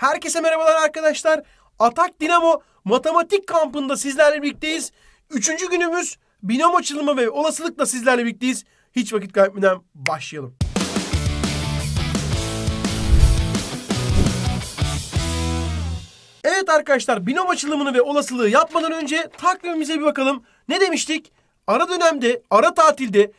Herkese merhabalar arkadaşlar. Atak Dinamo Matematik Kampı'nda sizlerle birlikteyiz. Üçüncü günümüz binom açılımı ve olasılıkla sizlerle birlikteyiz. Hiç vakit kaybetmeden başlayalım. Evet arkadaşlar binom açılımını ve olasılığı yapmadan önce takvimimize bir bakalım. Ne demiştik? Ara dönemde, ara tatilde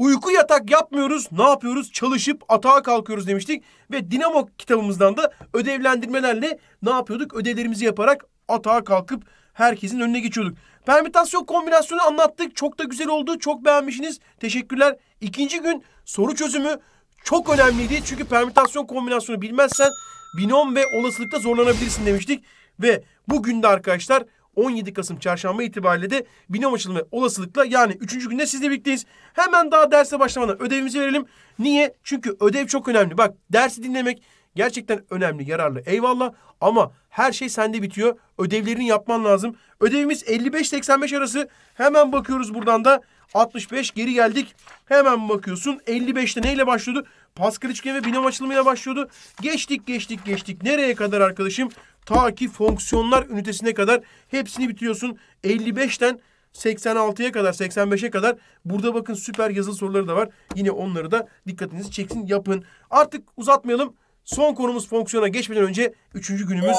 Uyku yatak yapmıyoruz. Ne yapıyoruz? Çalışıp atağa kalkıyoruz demiştik. Ve Dinamo kitabımızdan da ödevlendirmelerle ne yapıyorduk? Ödevlerimizi yaparak atağa kalkıp herkesin önüne geçiyorduk. Permütasyon kombinasyonu anlattık. Çok da güzel oldu. Çok beğenmişsiniz. Teşekkürler. İkinci gün soru çözümü çok önemliydi. Çünkü permütasyon kombinasyonu bilmezsen binom ve olasılıkta zorlanabilirsin demiştik. Ve bugün de arkadaşlar 17 Kasım çarşamba itibariyle de binom açılımı olasılıkla yani 3. günde sizle birlikteyiz. Hemen daha derse başlamadan ödevimizi verelim. Niye? Çünkü ödev çok önemli. Bak dersi dinlemek gerçekten önemli, yararlı. Eyvallah ama her şey sende bitiyor. Ödevlerini yapman lazım. Ödevimiz 55-85 arası. Hemen bakıyoruz buradan da 65 geri geldik. Hemen bakıyorsun 55'te neyle başlıyordu? Pascal üçgen ve binem açılımıyla başlıyordu. Geçtik geçtik geçtik. Nereye kadar arkadaşım? Ta ki fonksiyonlar ünitesine kadar hepsini bitiriyorsun. 55'ten 86'ya kadar 85'e kadar burada bakın süper yazılı soruları da var. Yine onları da dikkatinizi çeksin yapın. Artık uzatmayalım. Son konumuz fonksiyona geçmeden önce 3. günümüz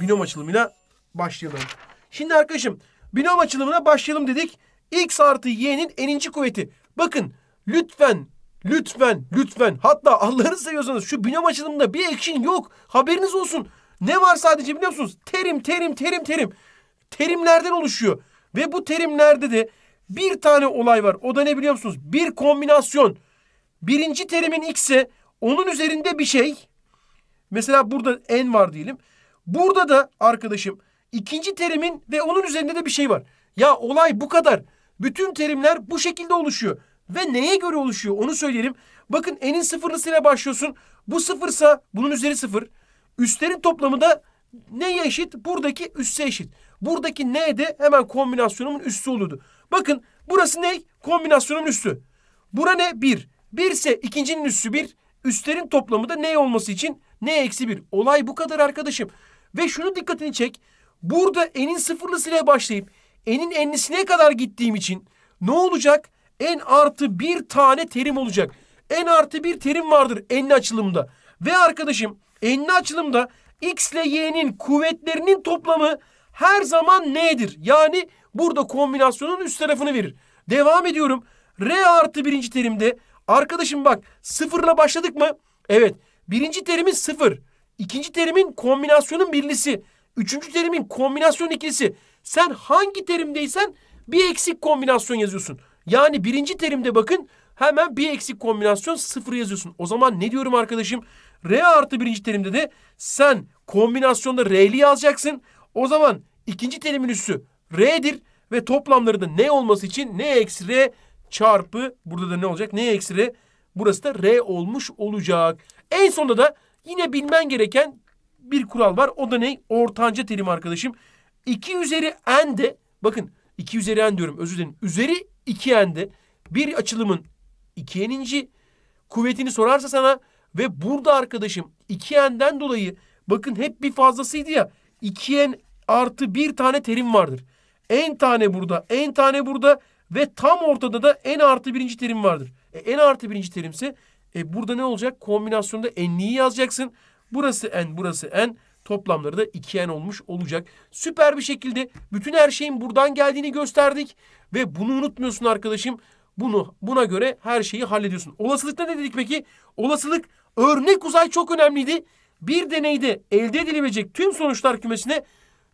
binom açılımıyla başlayalım. Şimdi arkadaşım binom açılımına başlayalım dedik x artı y'nin eninci kuvveti. Bakın lütfen lütfen lütfen hatta Allah'ını seviyorsanız şu binom açılımında bir ekşin yok haberiniz olsun. Ne var sadece biliyor musunuz? Terim terim terim terim. Terimlerden oluşuyor. Ve bu terimlerde de bir tane olay var. O da ne biliyor musunuz? Bir kombinasyon. Birinci terimin x'e onun üzerinde bir şey. Mesela burada n var diyelim. Burada da arkadaşım ikinci terimin ve onun üzerinde de bir şey var. Ya olay bu kadar. Bütün terimler bu şekilde oluşuyor. Ve neye göre oluşuyor onu söyleyelim. Bakın n'in sıfırlısıyla başlıyorsun. Bu sıfırsa bunun üzeri sıfır. Üstlerin toplamı da neye eşit? Buradaki üsse eşit. Buradaki n de hemen kombinasyonumun üssü olurdu. Bakın burası ne? Kombinasyonumun üssü. Bura ne? 1. 1 ise ikincinin üssü 1. Üstlerin toplamı da ne olması için n eksi 1. Olay bu kadar arkadaşım. Ve şunu dikkatini çek. Burada n'in sıfırlısıyla başlayıp enin enlisine kadar gittiğim için ne olacak? En artı bir tane terim olacak. En artı bir terim vardır enli açılımda. Ve arkadaşım enli açılımda x ile y'nin kuvvetlerinin toplamı her zaman n'dir. Yani burada kombinasyonun üst tarafını verir. Devam ediyorum. R artı birinci terimde arkadaşım bak sıfırla başladık mı? Evet. Birinci terimin sıfır. İkinci terimin kombinasyonun birlisi. Üçüncü terimin kombinasyon ikilisi. Sen hangi terimdeysen bir eksik kombinasyon yazıyorsun. Yani birinci terimde bakın hemen bir eksik kombinasyon sıfır yazıyorsun. O zaman ne diyorum arkadaşım? R artı birinci terimde de sen kombinasyonda R'li yazacaksın. O zaman ikinci terimin üssü R'dir ve toplamları da ne olması için ne eksi R çarpı burada da ne olacak? Ne eksi R? Burası da R olmuş olacak. En sonunda da yine bilmen gereken bir kural var. O da ne? Ortanca terim arkadaşım. 2 üzeri n de bakın 2 üzeri n diyorum özür dilerim. Üzeri 2 n de bir açılımın 2 n'inci kuvvetini sorarsa sana ve burada arkadaşım 2 n'den dolayı bakın hep bir fazlasıydı ya 2 n artı bir tane terim vardır. En tane burada, en tane burada ve tam ortada da en artı birinci terim vardır. E, n artı birinci terimse e, burada ne olacak? Kombinasyonda n'liği yazacaksın. Burası n, burası n. Toplamları da 2n olmuş olacak. Süper bir şekilde bütün her şeyin buradan geldiğini gösterdik. Ve bunu unutmuyorsun arkadaşım. Bunu buna göre her şeyi hallediyorsun. Olasılıkta ne dedik peki? Olasılık örnek uzay çok önemliydi. Bir deneyde elde edilebilecek tüm sonuçlar kümesine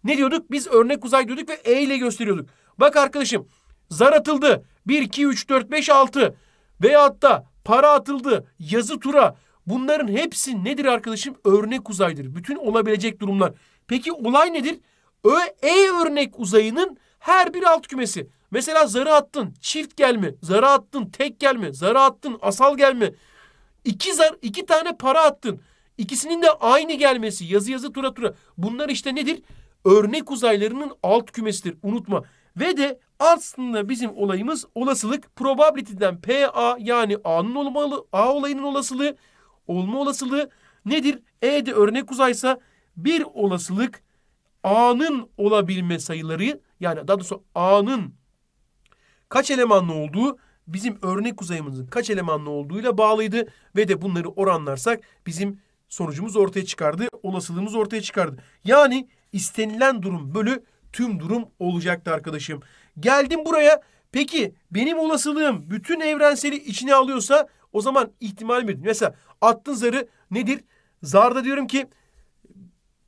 ne diyorduk? Biz örnek uzay diyorduk ve E ile gösteriyorduk. Bak arkadaşım zar atıldı. 1, 2, 3, 4, 5, 6 veyahut da para atıldı, yazı tura, Bunların hepsi nedir arkadaşım? Örnek uzaydır. Bütün olabilecek durumlar. Peki olay nedir? Ö, e örnek uzayının her bir alt kümesi. Mesela zarı attın, çift gelme, zarı attın, tek gelme, zarı attın, asal gelme. İki zar, iki tane para attın. İkisinin de aynı gelmesi, yazı yazı tura tura. Bunlar işte nedir? Örnek uzaylarının alt kümesidir. Unutma. Ve de aslında bizim olayımız olasılık probability'den PA yani A'nın olmalı, A olayının olasılığı olma olasılığı nedir? E'de örnek uzaysa bir olasılık A'nın olabilme sayıları yani daha doğrusu A'nın kaç elemanlı olduğu bizim örnek uzayımızın kaç elemanlı olduğuyla bağlıydı ve de bunları oranlarsak bizim sonucumuz ortaya çıkardı. Olasılığımız ortaya çıkardı. Yani istenilen durum bölü tüm durum olacaktı arkadaşım. Geldim buraya. Peki benim olasılığım bütün evrenseli içine alıyorsa o zaman ihtimal bir. Mesela attığın zarı nedir? Zarda diyorum ki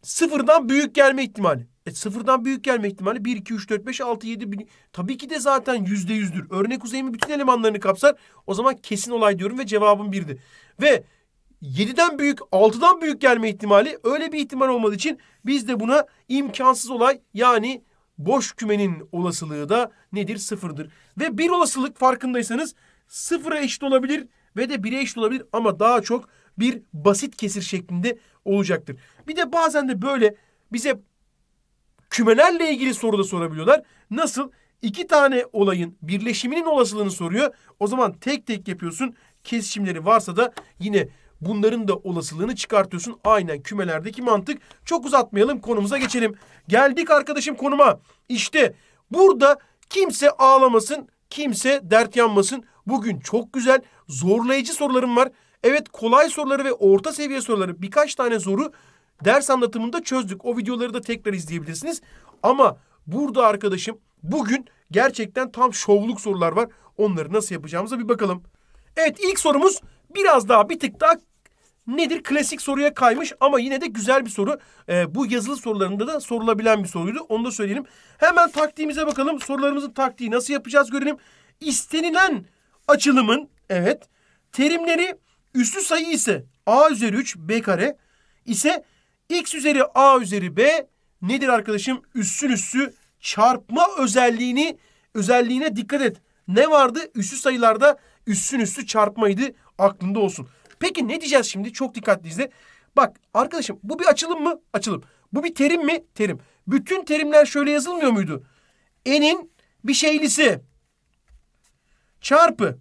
sıfırdan büyük gelme ihtimali. E, sıfırdan büyük gelme ihtimali 1, 2, 3, 4, 5, 6, 7. Tabii ki de zaten yüzde yüzdür. Örnek uzayımı bütün elemanlarını kapsar. O zaman kesin olay diyorum ve cevabım birdi. Ve 7'den büyük, 6'dan büyük gelme ihtimali öyle bir ihtimal olmadığı için biz de buna imkansız olay yani boş kümenin olasılığı da nedir? Sıfırdır. Ve bir olasılık farkındaysanız sıfıra eşit olabilir ve de bire eşit olabilir ama daha çok bir basit kesir şeklinde olacaktır. Bir de bazen de böyle bize kümelerle ilgili soru da sorabiliyorlar. Nasıl? İki tane olayın birleşiminin olasılığını soruyor. O zaman tek tek yapıyorsun. Kesişimleri varsa da yine bunların da olasılığını çıkartıyorsun. Aynen kümelerdeki mantık. Çok uzatmayalım konumuza geçelim. Geldik arkadaşım konuma. İşte burada kimse ağlamasın. Kimse dert yanmasın. Bugün çok güzel zorlayıcı sorularım var. Evet kolay soruları ve orta seviye soruları birkaç tane soru ders anlatımında çözdük. O videoları da tekrar izleyebilirsiniz. Ama burada arkadaşım bugün gerçekten tam şovluk sorular var. Onları nasıl yapacağımıza bir bakalım. Evet ilk sorumuz biraz daha bir tık daha nedir? Klasik soruya kaymış ama yine de güzel bir soru. E, bu yazılı sorularında da sorulabilen bir soruydu. Onu da söyleyelim. Hemen taktiğimize bakalım. Sorularımızın taktiği nasıl yapacağız görelim. İstenilen açılımın evet terimleri üslü sayı ise a üzeri 3 b kare ise x üzeri a üzeri b nedir arkadaşım? Üssün üssü çarpma özelliğini özelliğine dikkat et. Ne vardı? Üssü sayılarda üssün üssü çarpmaydı. Aklında olsun. Peki ne diyeceğiz şimdi? Çok dikkatli izle. Bak arkadaşım bu bir açılım mı? Açılım. Bu bir terim mi? Terim. Bütün terimler şöyle yazılmıyor muydu? Enin bir şeylisi çarpı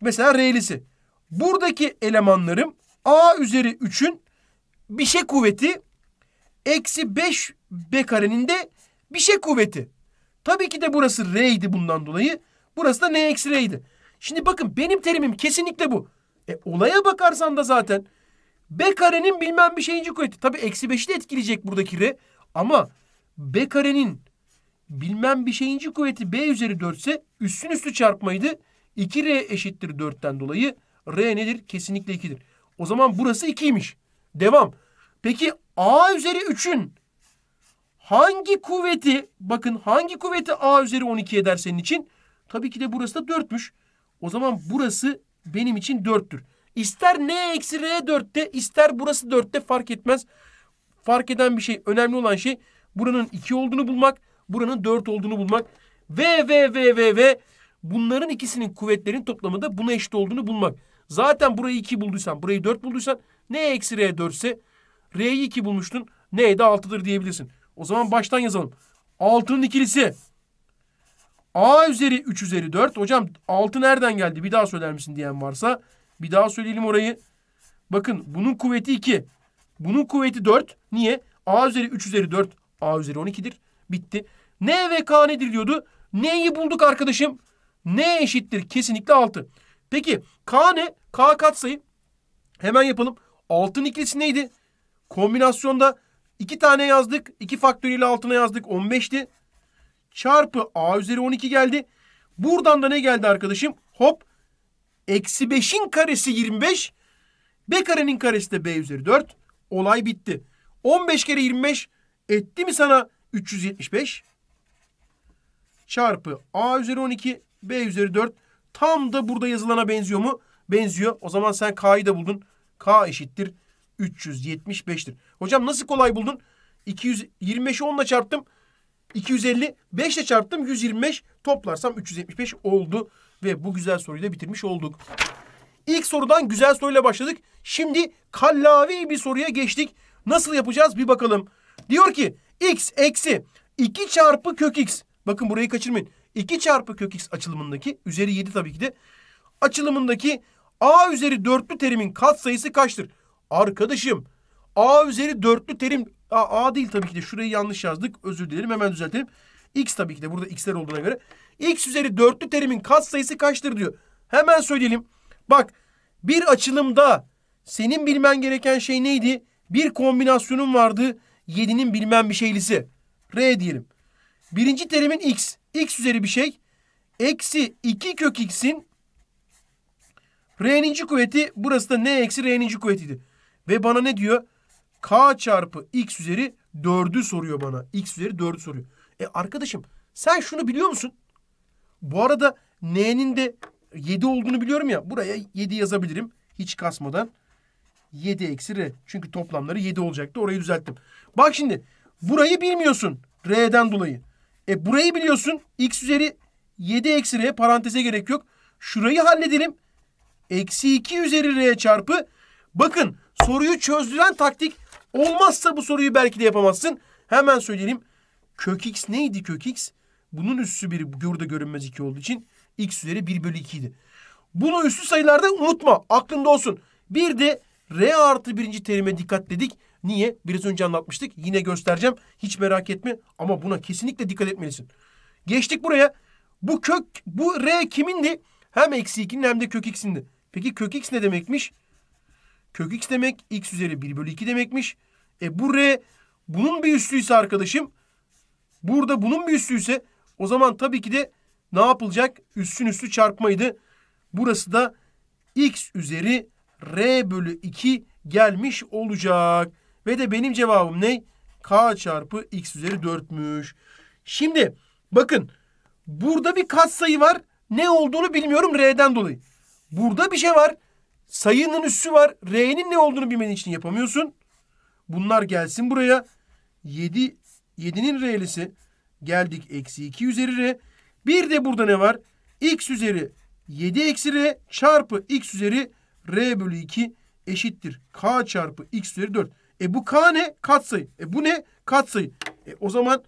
mesela R'lisi. Buradaki elemanlarım A üzeri 3'ün bir şey kuvveti eksi 5 B karenin de bir şey kuvveti. Tabii ki de burası R'ydi bundan dolayı. Burası da N eksi R'ydi. Şimdi bakın benim terimim kesinlikle bu. E olaya bakarsan da zaten B karenin bilmem bir şeyinci kuvveti. Tabii eksi beşi de etkileyecek buradaki R. Ama B karenin bilmem bir şeyinci kuvveti B üzeri 4 ise üstün üstü çarpmaydı. 2R eşittir 4'ten dolayı. R nedir? Kesinlikle 2'dir. O zaman burası 2'ymiş. Devam. Peki A üzeri 3'ün hangi kuvveti bakın hangi kuvveti A üzeri 12 eder senin için? Tabii ki de burası da 4'müş. O zaman burası benim için dörttür. İster n eksi r dörtte ister burası dörtte fark etmez. Fark eden bir şey önemli olan şey buranın iki olduğunu bulmak buranın dört olduğunu bulmak ve ve ve ve ve bunların ikisinin kuvvetlerin toplamı da buna eşit olduğunu bulmak. Zaten burayı iki bulduysan burayı dört bulduysan n eksi r dörtse r'yi iki bulmuştun n'yi de altıdır diyebilirsin. O zaman baştan yazalım. Altının ikilisi A üzeri 3 üzeri 4. Hocam 6 nereden geldi? Bir daha söyler misin diyen varsa. Bir daha söyleyelim orayı. Bakın bunun kuvveti 2. Bunun kuvveti 4. Niye? A üzeri 3 üzeri 4. A üzeri 12'dir. Bitti. N ve K nedir diyordu? N'yi bulduk arkadaşım. N eşittir kesinlikle 6. Peki K ne? K katsayı. Hemen yapalım. 6'nın ikilisi neydi? Kombinasyonda 2 tane yazdık. 2 faktöriyel altına yazdık. 15'ti çarpı a üzeri 12 geldi. Buradan da ne geldi arkadaşım? Hop eksi 5'in karesi 25. B karenin karesi de b üzeri 4. Olay bitti. 15 kere 25 etti mi sana 375? Çarpı a üzeri 12 b üzeri 4. Tam da burada yazılana benziyor mu? Benziyor. O zaman sen k'yı da buldun. k eşittir 375'tir. Hocam nasıl kolay buldun? 225'i 10 ile çarptım. 250 5 ile çarptım 125 toplarsam 375 oldu. Ve bu güzel soruyu da bitirmiş olduk. İlk sorudan güzel soruyla başladık. Şimdi kallavi bir soruya geçtik. Nasıl yapacağız bir bakalım. Diyor ki x eksi 2 çarpı kök x. Bakın burayı kaçırmayın. 2 çarpı kök x açılımındaki üzeri 7 tabii ki de açılımındaki a üzeri dörtlü terimin kat sayısı kaçtır? Arkadaşım a üzeri dörtlü terim A, A değil tabii ki de şurayı yanlış yazdık. Özür dilerim hemen düzeltelim. X tabii ki de burada x'ler olduğuna göre. X üzeri dörtlü terimin katsayısı kaçtır diyor. Hemen söyleyelim. Bak bir açılımda senin bilmen gereken şey neydi? Bir kombinasyonun vardı. 7'nin bilmem bir şeylisi. R diyelim. Birinci terimin x. x üzeri bir şey. Eksi 2 kök x'in R'ninci kuvveti burası da n eksi R'ninci kuvvetiydi. Ve bana ne diyor? k çarpı x üzeri 4'ü soruyor bana. x üzeri 4'ü soruyor. E arkadaşım sen şunu biliyor musun? Bu arada n'nin de 7 olduğunu biliyorum ya. Buraya 7 yazabilirim. Hiç kasmadan. 7 eksi r. Çünkü toplamları 7 olacaktı. Orayı düzelttim. Bak şimdi burayı bilmiyorsun. R'den dolayı. E burayı biliyorsun. X üzeri 7 eksi R paranteze gerek yok. Şurayı halledelim. Eksi 2 üzeri R çarpı. Bakın soruyu çözdüren taktik Olmazsa bu soruyu belki de yapamazsın. Hemen söyleyelim. Kök x neydi kök x? Bunun üssü bir burada görünmez 2 olduğu için x üzeri 1 bölü 2 idi. Bunu üssü sayılarda unutma. Aklında olsun. Bir de r artı birinci terime dikkat dedik. Niye? Biraz önce anlatmıştık. Yine göstereceğim. Hiç merak etme. Ama buna kesinlikle dikkat etmelisin. Geçtik buraya. Bu kök, bu r kimindi? Hem eksi 2'nin hem de kök x'indi. Peki kök x ne demekmiş? Kök x demek x üzeri 1 bölü 2 demekmiş. E bu R bunun bir üstüyse arkadaşım burada bunun bir üstüyse o zaman tabii ki de ne yapılacak? Üstün üstü çarpmaydı. Burası da x üzeri r bölü 2 gelmiş olacak. Ve de benim cevabım ne? k çarpı x üzeri 4'müş. Şimdi bakın burada bir katsayı var. Ne olduğunu bilmiyorum r'den dolayı. Burada bir şey var. Sayının üssü var. R'nin ne olduğunu bilmediğin için yapamıyorsun. Bunlar gelsin buraya. 7 7'nin re'lisi geldik eksi 2 üzeri r. Bir de burada ne var? x üzeri 7 eksi r çarpı x üzeri r bölü 2 eşittir. k çarpı x üzeri 4. E bu k ne? Katsayı. E bu ne? Katsayı. E o zaman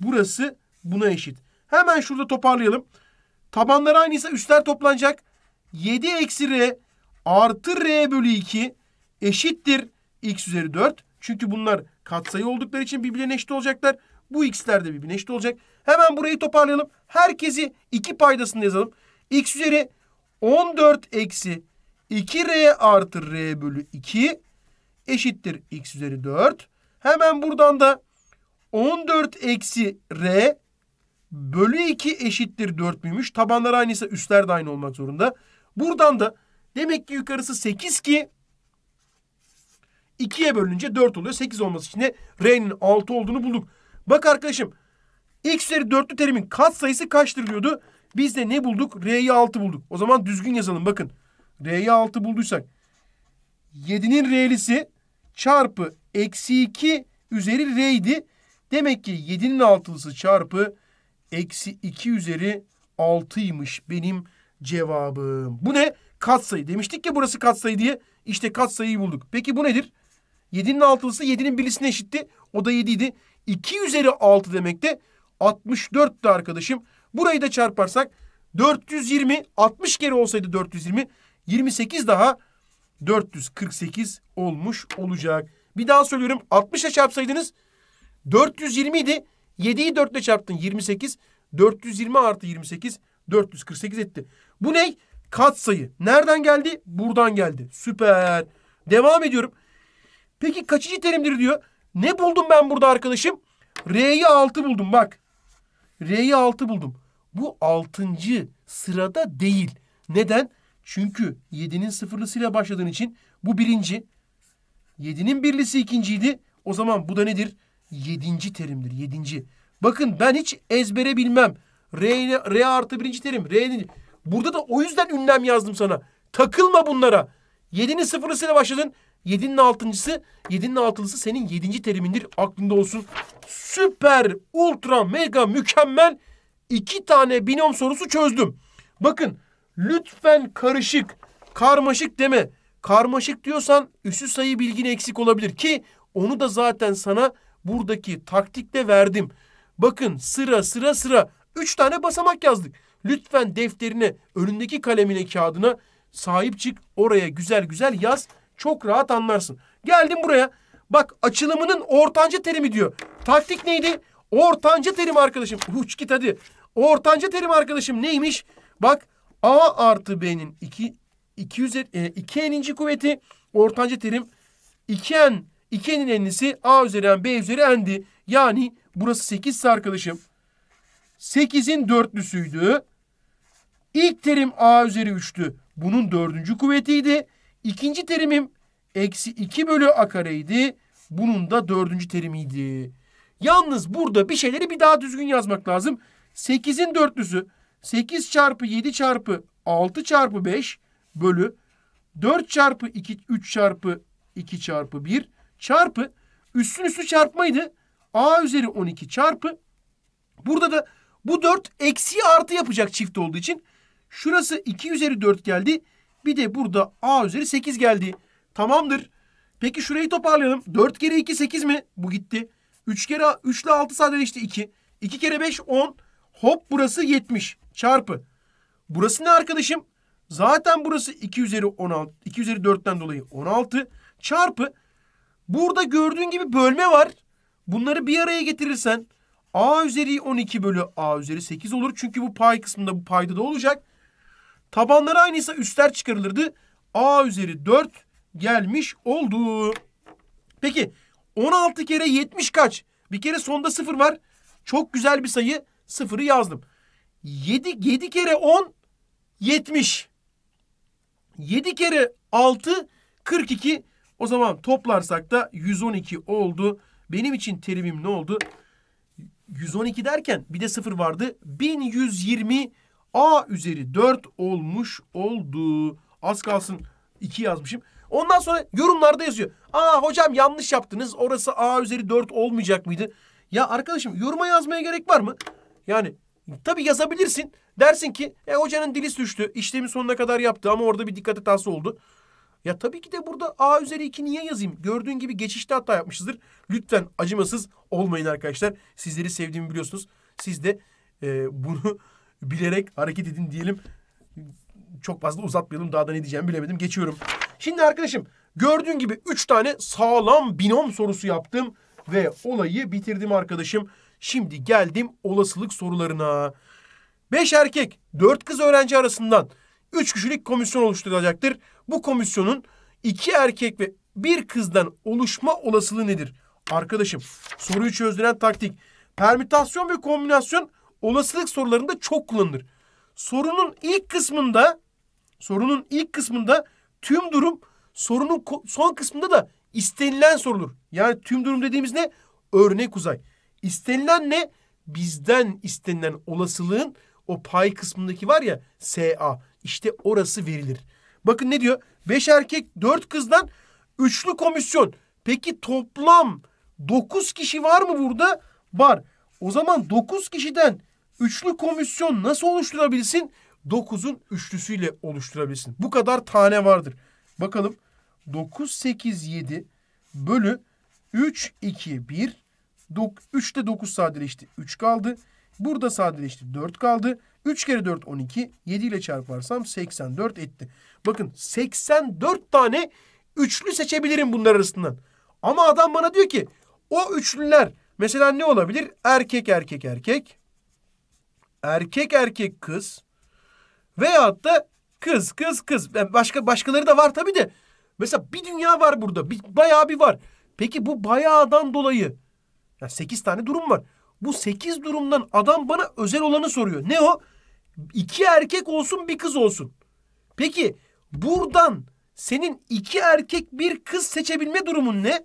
burası buna eşit. Hemen şurada toparlayalım. Tabanlar aynıysa üstler toplanacak. 7 eksi r artı r bölü 2 eşittir x üzeri 4. Çünkü bunlar katsayı oldukları için birbirine eşit olacaklar. Bu x'ler de birbirine eşit olacak. Hemen burayı toparlayalım. Herkesi 2 paydasını yazalım. x üzeri 14 eksi 2r artı r bölü 2 eşittir x üzeri 4. Hemen buradan da 14 eksi r bölü 2 eşittir 4 müymüş? Tabanlar aynıysa üstler de aynı olmak zorunda. Buradan da demek ki yukarısı 8 ki 2'ye bölününce 4 oluyor. 8 olması için de R'nin 6 olduğunu bulduk. Bak arkadaşım x üzeri 4'lü terimin sayısı kaçtır diyordu. Biz de ne bulduk? R'yi 6 bulduk. O zaman düzgün yazalım bakın. R'yi 6 bulduysak 7'nin R'lisi çarpı eksi 2 üzeri R Demek ki 7'nin altılısı çarpı eksi 2 üzeri 6'ymış benim cevabım. Bu ne? Katsayı. Demiştik ya burası katsayı diye. İşte katsayıyı bulduk. Peki bu nedir? 7'nin altılısı 7'nin birisine eşitti. O da 7 idi. 2 üzeri 6 demek de 64'tü arkadaşım. Burayı da çarparsak 420 60 kere olsaydı 420 28 daha 448 olmuş olacak. Bir daha söylüyorum 60 çarpsaydınız 420 idi. 7'yi 4 ile çarptın 28. 420 artı 28 448 etti. Bu ne? Kat sayı. Nereden geldi? Buradan geldi. Süper. Devam ediyorum. Peki kaçıcı terimdir diyor. Ne buldum ben burada arkadaşım? R'yi 6 buldum bak. R'yi 6 buldum. Bu 6. sırada değil. Neden? Çünkü 7'nin sıfırlısıyla başladığın için bu birinci. 7'nin birlisi ikinciydi. O zaman bu da nedir? 7. terimdir. 7. Bakın ben hiç ezbere bilmem. R, ile, R artı birinci terim. R Burada da o yüzden ünlem yazdım sana. Takılma bunlara. 7'nin sıfırlısıyla başladın. Yedinin altıncısı, yedinin altıncısı senin yedinci terimindir. Aklında olsun. Süper, ultra, mega, mükemmel iki tane binom sorusu çözdüm. Bakın lütfen karışık, karmaşık deme. Karmaşık diyorsan üssü sayı bilgin eksik olabilir ki onu da zaten sana buradaki taktikle verdim. Bakın sıra sıra sıra üç tane basamak yazdık. Lütfen defterine, önündeki kalemine, kağıdına sahip çık. Oraya güzel güzel yaz. Çok rahat anlarsın. Geldim buraya. Bak açılımının ortanca terimi diyor. Taktik neydi? Ortanca terim arkadaşım. Uç git hadi. Ortanca terim arkadaşım neymiş? Bak A artı B'nin 2 200 e, 2n'inci kuvveti ortanca terim 2n 2n'in enlisi A üzeri n B üzeri n'di. Yani burası 8 arkadaşım 8'in dörtlüsüydü. İlk terim A üzeri 3'tü. Bunun dördüncü kuvvetiydi. İkinci terimim eksi 2 bölü a kareydi. Bunun da dördüncü terimiydi. Yalnız burada bir şeyleri bir daha düzgün yazmak lazım. 8'in dörtlüsü 8 çarpı 7 çarpı 6 çarpı 5 bölü 4 çarpı 2, 3 çarpı 2 çarpı 1 çarpı üstün üstü çarpmaydı. A üzeri 12 çarpı. Burada da bu 4 eksi artı yapacak çift olduğu için. Şurası 2 üzeri 4 geldi. Bir de burada A üzeri 8 geldi. Tamamdır. Peki şurayı toparlayalım. 4 kere 2 8 mi? Bu gitti. 3 kere 3 ile 6 sadeleşti 2. 2 kere 5 10. Hop burası 70 çarpı. Burası ne arkadaşım? Zaten burası 2 üzeri 16. 2 üzeri 4'ten dolayı 16 çarpı. Burada gördüğün gibi bölme var. Bunları bir araya getirirsen A üzeri 12 bölü A üzeri 8 olur. Çünkü bu pay kısmında bu payda da olacak. Tabanları aynıysa üstler çıkarılırdı. A üzeri 4 gelmiş oldu. Peki 16 kere 70 kaç? Bir kere sonda 0 var. Çok güzel bir sayı. 0'ı yazdım. 7, 7 kere 10 70. 7 kere 6 42. O zaman toplarsak da 112 oldu. Benim için terimim ne oldu? 112 derken bir de 0 vardı. 1120 A üzeri 4 olmuş oldu. Az kalsın 2 yazmışım. Ondan sonra yorumlarda yazıyor. Aa hocam yanlış yaptınız. Orası A üzeri 4 olmayacak mıydı? Ya arkadaşım yoruma yazmaya gerek var mı? Yani tabii yazabilirsin. Dersin ki e, hocanın dili suçtu. İşlemi sonuna kadar yaptı ama orada bir dikkat hatası oldu. Ya tabii ki de burada A üzeri 2 niye yazayım? Gördüğün gibi geçişte hata yapmışızdır. Lütfen acımasız olmayın arkadaşlar. Sizleri sevdiğimi biliyorsunuz. Siz de e, bunu bilerek hareket edin diyelim. Çok fazla uzatmayalım. Daha da ne diyeceğimi bilemedim. Geçiyorum. Şimdi arkadaşım gördüğün gibi üç tane sağlam binom sorusu yaptım. Ve olayı bitirdim arkadaşım. Şimdi geldim olasılık sorularına. Beş erkek, dört kız öğrenci arasından üç kişilik komisyon oluşturulacaktır. Bu komisyonun iki erkek ve bir kızdan oluşma olasılığı nedir? Arkadaşım soruyu çözdüren taktik. Permütasyon ve kombinasyon olasılık sorularında çok kullanılır. Sorunun ilk kısmında sorunun ilk kısmında tüm durum sorunun son kısmında da istenilen sorulur. Yani tüm durum dediğimiz ne? Örnek uzay. İstenilen ne? Bizden istenilen olasılığın o pay kısmındaki var ya SA. İşte orası verilir. Bakın ne diyor? Beş erkek dört kızdan üçlü komisyon. Peki toplam dokuz kişi var mı burada? Var. O zaman dokuz kişiden üçlü komisyon nasıl oluşturabilsin? Dokuzun üçlüsüyle oluşturabilsin. Bu kadar tane vardır. Bakalım. Dokuz, sekiz, yedi bölü üç, iki, bir. Dok, üçte dokuz sadeleşti. Üç kaldı. Burada sadeleşti. Dört kaldı. Üç kere dört, on iki. Yedi ile çarparsam seksen dört etti. Bakın seksen dört tane üçlü seçebilirim bunlar arasından. Ama adam bana diyor ki o üçlüler mesela ne olabilir? Erkek, erkek, erkek erkek erkek kız veyahut da kız kız kız. Yani başka başkaları da var tabii de. Mesela bir dünya var burada. Bir, bayağı bir var. Peki bu bayağıdan dolayı yani sekiz tane durum var. Bu sekiz durumdan adam bana özel olanı soruyor. Ne o? İki erkek olsun bir kız olsun. Peki buradan senin iki erkek bir kız seçebilme durumun ne?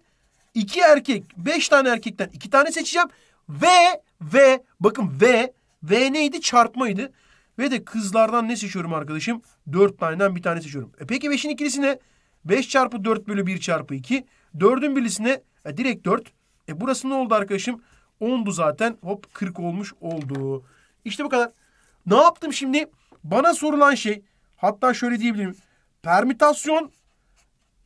İki erkek, beş tane erkekten iki tane seçeceğim. Ve, ve, bakın ve V neydi? Çarpmaydı. Ve de kızlardan ne seçiyorum arkadaşım? 4 taneden bir tane seçiyorum. E peki 5'in ikilisi ne? 5 çarpı 4 bölü 1 çarpı 2. 4'ün birlisi ne? E direkt 4. E burası ne oldu arkadaşım? 10'du zaten. Hop 40 olmuş oldu. İşte bu kadar. Ne yaptım şimdi? Bana sorulan şey hatta şöyle diyebilirim. Permütasyon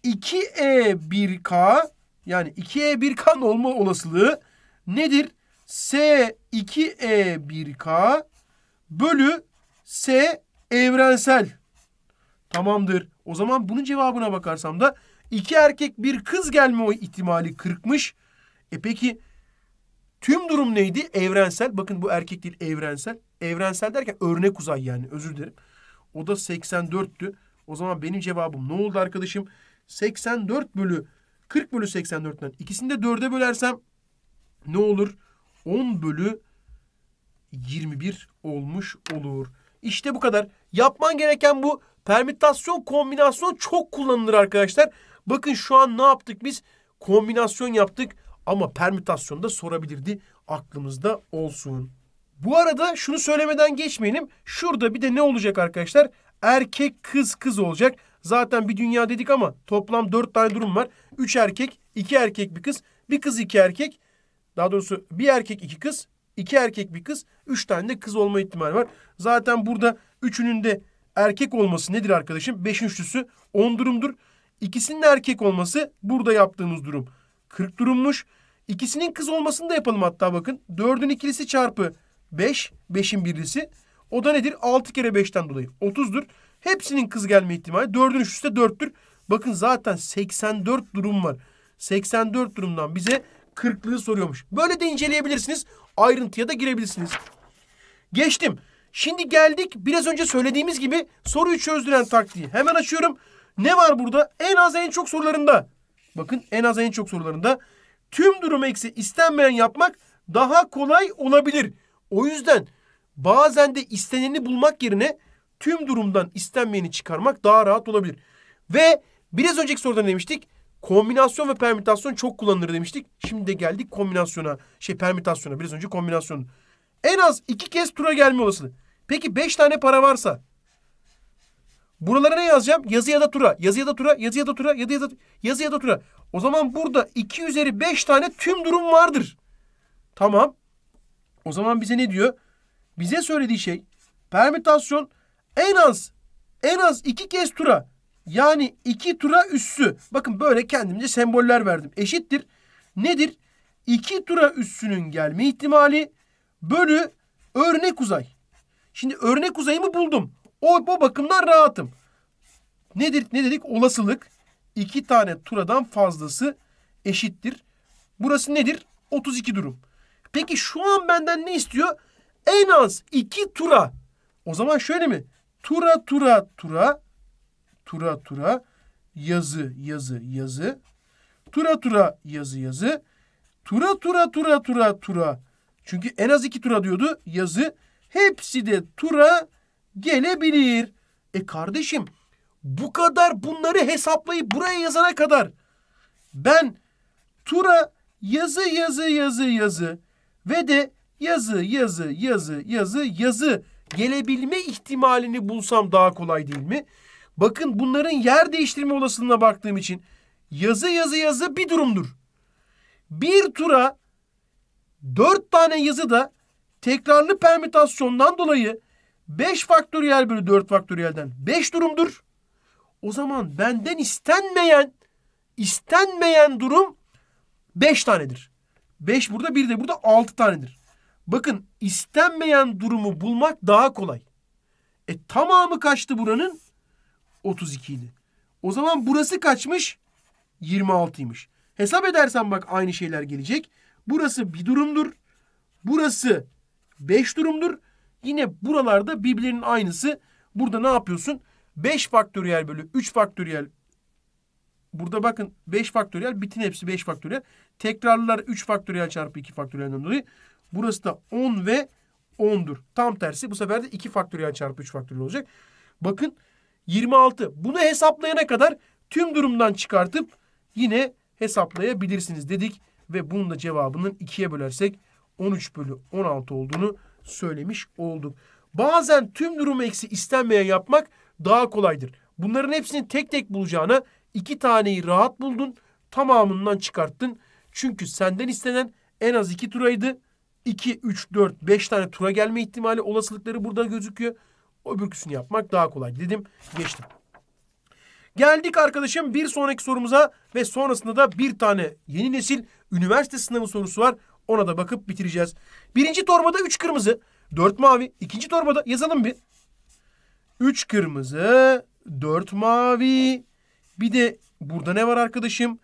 2E1K yani 2E1K'nın olma olasılığı nedir? S2E1K bölü S evrensel. Tamamdır. O zaman bunun cevabına bakarsam da iki erkek bir kız gelme o ihtimali 40'mış. E peki tüm durum neydi? Evrensel. Bakın bu erkek değil evrensel. Evrensel derken örnek uzay yani özür dilerim. O da 84'tü. O zaman benim cevabım ne oldu arkadaşım? 84 bölü 40 bölü 84'ten ikisini de 4'e bölersem ne olur? 10 bölü 21 olmuş olur. İşte bu kadar. Yapman gereken bu. Permütasyon kombinasyon çok kullanılır arkadaşlar. Bakın şu an ne yaptık biz? Kombinasyon yaptık ama permütasyonu da sorabilirdi. Aklımızda olsun. Bu arada şunu söylemeden geçmeyelim. Şurada bir de ne olacak arkadaşlar? Erkek kız kız olacak. Zaten bir dünya dedik ama toplam dört tane durum var. Üç erkek, iki erkek bir kız, bir kız iki erkek, daha doğrusu bir erkek iki kız, iki erkek bir kız, üç tane de kız olma ihtimali var. Zaten burada üçünün de erkek olması nedir arkadaşım? Beşin üçlüsü on durumdur. İkisinin de erkek olması burada yaptığımız durum. Kırk durummuş. İkisinin kız olmasını da yapalım hatta bakın. Dördün ikilisi çarpı beş, beşin birisi. O da nedir? Altı kere beşten dolayı otuzdur. Hepsinin kız gelme ihtimali. Dördün üçlüsü de dörttür. Bakın zaten 84 durum var. 84 durumdan bize kırıklığı soruyormuş. Böyle de inceleyebilirsiniz. Ayrıntıya da girebilirsiniz. Geçtim. Şimdi geldik biraz önce söylediğimiz gibi soruyu çözdüren taktiği. Hemen açıyorum. Ne var burada? En az en çok sorularında. Bakın en az en çok sorularında. Tüm durum eksi istenmeyen yapmak daha kolay olabilir. O yüzden bazen de isteneni bulmak yerine tüm durumdan istenmeyeni çıkarmak daha rahat olabilir. Ve biraz önceki soruda demiştik? Kombinasyon ve permütasyon çok kullanılır demiştik. Şimdi de geldik kombinasyona. Şey permütasyona. Biraz önce kombinasyon. En az iki kez tura gelme olasılığı. Peki beş tane para varsa buralara ne yazacağım? Yazı ya da tura. Yazı ya da tura. Yazı ya da tura. Yazı ya da, yazı ya da tura. O zaman burada iki üzeri beş tane tüm durum vardır. Tamam. O zaman bize ne diyor? Bize söylediği şey permütasyon en az en az iki kez tura yani iki tura üssü. Bakın böyle kendimce semboller verdim. Eşittir. Nedir? İki tura üssünün gelme ihtimali bölü örnek uzay. Şimdi örnek uzayımı buldum. O, o bakımdan rahatım. Nedir? Ne dedik? Olasılık. iki tane turadan fazlası eşittir. Burası nedir? 32 durum. Peki şu an benden ne istiyor? En az iki tura. O zaman şöyle mi? Tura tura tura tura tura yazı yazı yazı tura tura yazı yazı tura tura tura tura tura çünkü en az iki tura diyordu yazı hepsi de tura gelebilir. E kardeşim bu kadar bunları hesaplayıp buraya yazana kadar ben tura yazı yazı yazı yazı ve de yazı yazı yazı yazı yazı gelebilme ihtimalini bulsam daha kolay değil mi? Bakın bunların yer değiştirme olasılığına baktığım için yazı yazı yazı bir durumdur. Bir tura dört tane yazı da tekrarlı permütasyondan dolayı 5 faktöriyel bölü 4 faktöriyelden 5 durumdur. O zaman benden istenmeyen istenmeyen durum 5 tanedir. 5 burada bir de burada 6 tanedir. Bakın istenmeyen durumu bulmak daha kolay. E tamamı kaçtı buranın? 32 idi. O zaman burası kaçmış? 26'ymış. Hesap edersen bak aynı şeyler gelecek. Burası bir durumdur. Burası 5 durumdur. Yine buralarda birbirlerinin aynısı. Burada ne yapıyorsun? 5 faktöriyel bölü 3 faktöriyel. Burada bakın 5 faktöriyel. bütün hepsi 5 faktöriyel. Tekrarlar 3 faktöriyel çarpı 2 faktöriyelden dolayı. Burası da 10 ve 10'dur. Tam tersi. Bu sefer de 2 faktöriyel çarpı 3 faktöriyel olacak. Bakın 26. Bunu hesaplayana kadar tüm durumdan çıkartıp yine hesaplayabilirsiniz dedik. Ve bunun da cevabının 2'ye bölersek 13 bölü 16 olduğunu söylemiş olduk. Bazen tüm durumu eksi istenmeyen yapmak daha kolaydır. Bunların hepsini tek tek bulacağına iki taneyi rahat buldun tamamından çıkarttın. Çünkü senden istenen en az iki turaydı. 2, 3, 4, 5 tane tura gelme ihtimali olasılıkları burada gözüküyor. Öbürküsünü yapmak daha kolay. Dedim geçtim. Geldik arkadaşım bir sonraki sorumuza ve sonrasında da bir tane yeni nesil üniversite sınavı sorusu var. Ona da bakıp bitireceğiz. Birinci torbada üç kırmızı, dört mavi. İkinci torbada yazalım bir. Üç kırmızı, dört mavi. Bir de burada ne var arkadaşım?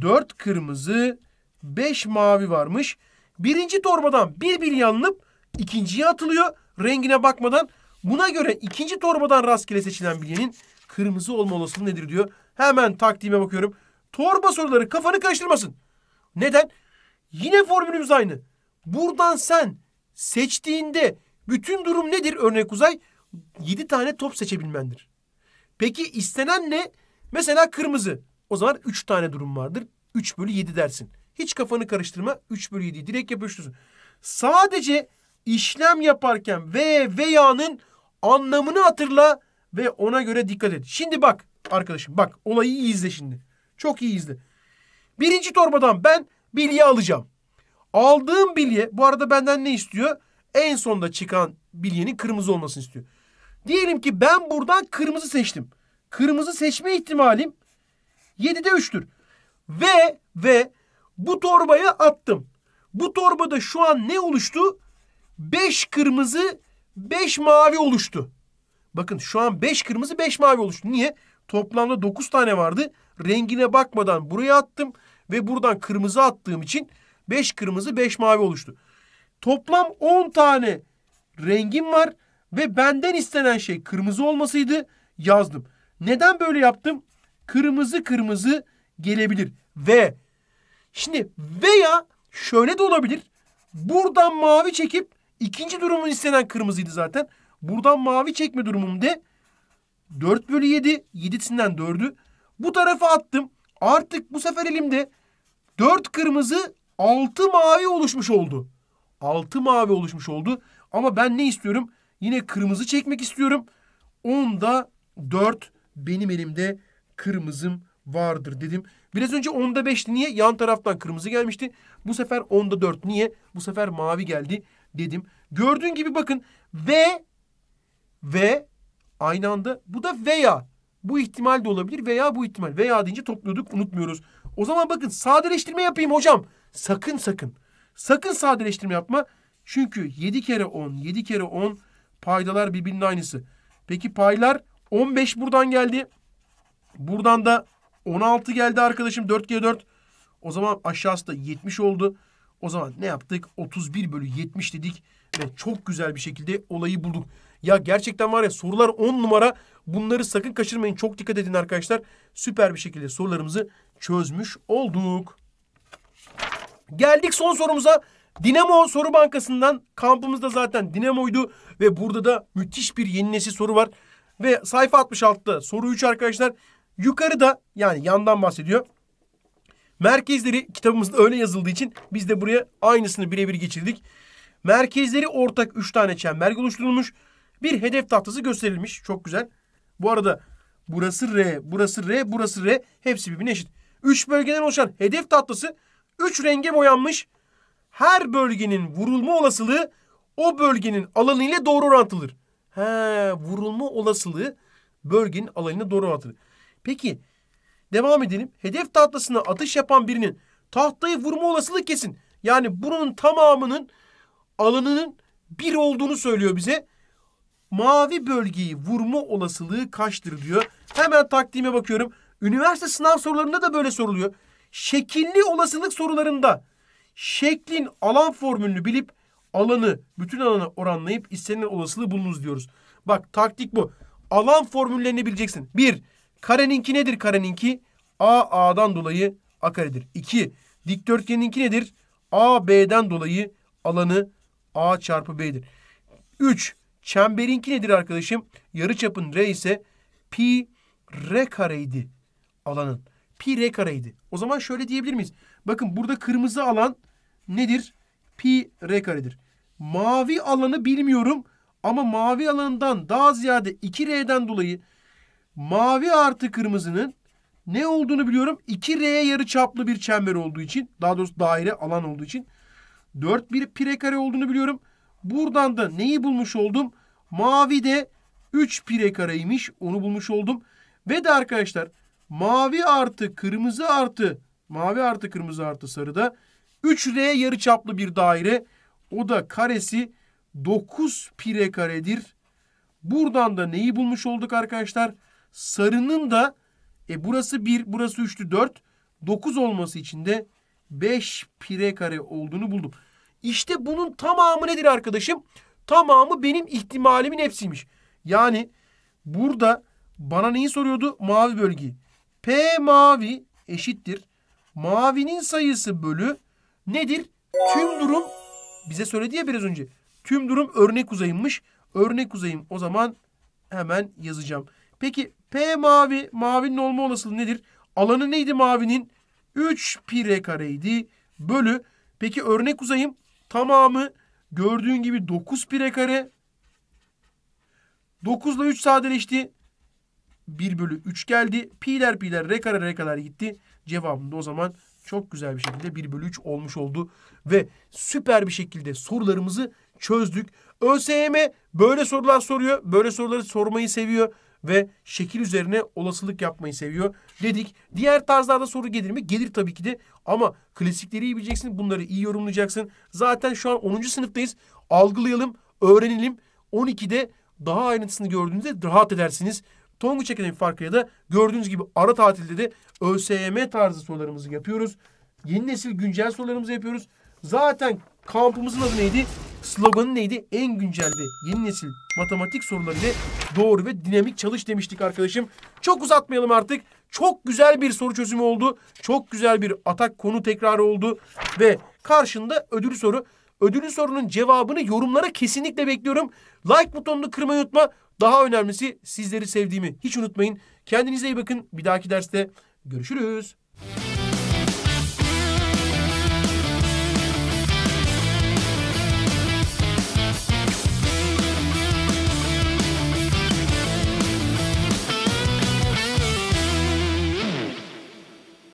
Dört kırmızı, beş mavi varmış. Birinci torbadan bir bir yanılıp ikinciye atılıyor. Rengine bakmadan Buna göre ikinci torbadan rastgele seçilen bilyenin kırmızı olma olasılığı nedir diyor. Hemen taktiğime bakıyorum. Torba soruları kafanı karıştırmasın. Neden? Yine formülümüz aynı. Buradan sen seçtiğinde bütün durum nedir örnek uzay? Yedi tane top seçebilmendir. Peki istenen ne? Mesela kırmızı. O zaman üç tane durum vardır. Üç bölü yedi dersin. Hiç kafanı karıştırma. Üç bölü yedi direkt yapıştırırsın. Sadece işlem yaparken v veya'nın Anlamını hatırla ve ona göre dikkat et. Şimdi bak arkadaşım bak olayı iyi izle şimdi. Çok iyi izle. Birinci torbadan ben bilye alacağım. Aldığım bilye bu arada benden ne istiyor? En sonda çıkan bilyenin kırmızı olmasını istiyor. Diyelim ki ben buradan kırmızı seçtim. Kırmızı seçme ihtimalim 7'de 3'tür. Ve ve bu torbaya attım. Bu torbada şu an ne oluştu? 5 kırmızı 5 mavi oluştu. Bakın şu an 5 kırmızı 5 mavi oluştu. Niye? Toplamda 9 tane vardı. Rengine bakmadan buraya attım ve buradan kırmızı attığım için 5 kırmızı 5 mavi oluştu. Toplam 10 tane rengim var ve benden istenen şey kırmızı olmasıydı. Yazdım. Neden böyle yaptım? Kırmızı kırmızı gelebilir ve şimdi veya şöyle de olabilir. Buradan mavi çekip İkinci durumun istenen kırmızıydı zaten. Buradan mavi çekme durumumda 4 bölü 7. 7'sinden 4'ü. Bu tarafa attım. Artık bu sefer elimde 4 kırmızı 6 mavi oluşmuş oldu. 6 mavi oluşmuş oldu. Ama ben ne istiyorum? Yine kırmızı çekmek istiyorum. 10'da 4 benim elimde kırmızım vardır dedim. Biraz önce 10'da 5'ti. Niye? Yan taraftan kırmızı gelmişti. Bu sefer 10'da 4. Niye? Bu sefer mavi geldi dedim. Gördüğün gibi bakın ve ve aynı anda bu da veya bu ihtimal de olabilir veya bu ihtimal. Veya deyince topluyorduk unutmuyoruz. O zaman bakın sadeleştirme yapayım hocam. Sakın sakın. Sakın sadeleştirme yapma. Çünkü 7 kere 10, 7 kere 10 paydalar birbirinin aynısı. Peki paylar 15 buradan geldi. Buradan da 16 geldi arkadaşım. 4 kere 4. O zaman aşağısı da 70 oldu. O zaman ne yaptık? 31 bölü 70 dedik ve çok güzel bir şekilde olayı bulduk. Ya gerçekten var ya sorular 10 numara. Bunları sakın kaçırmayın. Çok dikkat edin arkadaşlar. Süper bir şekilde sorularımızı çözmüş olduk. Geldik son sorumuza. Dinamo Soru Bankası'ndan kampımızda zaten Dinamo'ydu ve burada da müthiş bir yeni nesil soru var. Ve sayfa 66'da soru 3 arkadaşlar yukarıda yani yandan bahsediyor. Merkezleri kitabımızda öyle yazıldığı için biz de buraya aynısını birebir geçirdik. Merkezleri ortak 3 tane çember oluşturulmuş. Bir hedef tahtası gösterilmiş. Çok güzel. Bu arada burası R, burası R, burası R. Hepsi birbirine eşit. 3 bölgeden oluşan hedef tahtası 3 renge boyanmış. Her bölgenin vurulma olasılığı o bölgenin alanı ile doğru orantılıdır. He, vurulma olasılığı bölgenin alanına doğru orantılı. Peki Devam edelim. Hedef tahtasına atış yapan birinin tahtayı vurma olasılığı kesin. Yani bunun tamamının alanının bir olduğunu söylüyor bize. Mavi bölgeyi vurma olasılığı kaçtır diyor. Hemen taktiğime bakıyorum. Üniversite sınav sorularında da böyle soruluyor. Şekilli olasılık sorularında şeklin alan formülünü bilip alanı, bütün alanı oranlayıp istenen olasılığı bulunuz diyoruz. Bak taktik bu. Alan formüllerini bileceksin. 1 Kareninki nedir kareninki? A A'dan dolayı A karedir. 2. Dikdörtgeninki nedir? A B'den dolayı alanı A çarpı B'dir. 3. Çemberinki nedir arkadaşım? Yarı çapın R ise pi R kareydi alanın. Pi R kareydi. O zaman şöyle diyebilir miyiz? Bakın burada kırmızı alan nedir? Pi R karedir. Mavi alanı bilmiyorum ama mavi alanından daha ziyade 2R'den dolayı Mavi artı kırmızının ne olduğunu biliyorum. 2R yarı çaplı bir çember olduğu için. Daha doğrusu daire alan olduğu için. 4 bir pire kare olduğunu biliyorum. Buradan da neyi bulmuş oldum? Mavi de 3 pire kareymiş. Onu bulmuş oldum. Ve de arkadaşlar mavi artı kırmızı artı mavi artı kırmızı artı sarı da 3R yarı çaplı bir daire. O da karesi 9 pire karedir. Buradan da neyi bulmuş olduk arkadaşlar? Arkadaşlar Sarının da e, burası 1, burası 3'lü 4. 9 olması için de 5 pire kare olduğunu buldum. İşte bunun tamamı nedir arkadaşım? Tamamı benim ihtimalimin hepsiymiş. Yani burada bana neyi soruyordu? Mavi bölge? P mavi eşittir. Mavinin sayısı bölü nedir? Tüm durum bize söyledi ya biraz önce. Tüm durum örnek uzayımmış. Örnek uzayım o zaman hemen yazacağım. Peki P mavi. Mavinin olma olasılığı nedir? Alanı neydi mavinin? 3 pi r kareydi. Bölü. Peki örnek uzayım tamamı gördüğün gibi 9 pi r kare. 9 ile 3 sadeleşti. 1 bölü 3 geldi. Pi'ler pi'ler r kare r kadar gitti. Cevabında o zaman çok güzel bir şekilde 1 bölü 3 olmuş oldu. Ve süper bir şekilde sorularımızı çözdük. ÖSYM böyle sorular soruyor. Böyle soruları sormayı seviyor ve şekil üzerine olasılık yapmayı seviyor dedik. Diğer tarzlarda soru gelir mi? Gelir tabii ki de ama klasikleri iyi bileceksin. Bunları iyi yorumlayacaksın. Zaten şu an 10. sınıftayız. Algılayalım, öğrenelim. 12'de daha ayrıntısını gördüğünüzde rahat edersiniz. Tonguç Akademi farkıyla da gördüğünüz gibi ara tatilde de ÖSYM tarzı sorularımızı yapıyoruz. Yeni nesil güncel sorularımızı yapıyoruz. Zaten kampımızın adı neydi? sloganı neydi? En güncel ve yeni nesil matematik soruları ile doğru ve dinamik çalış demiştik arkadaşım. Çok uzatmayalım artık. Çok güzel bir soru çözümü oldu. Çok güzel bir atak konu tekrarı oldu. Ve karşında ödülü soru. ödülü sorunun cevabını yorumlara kesinlikle bekliyorum. Like butonunu kırmayı unutma. Daha önemlisi sizleri sevdiğimi hiç unutmayın. Kendinize iyi bakın. Bir dahaki derste görüşürüz.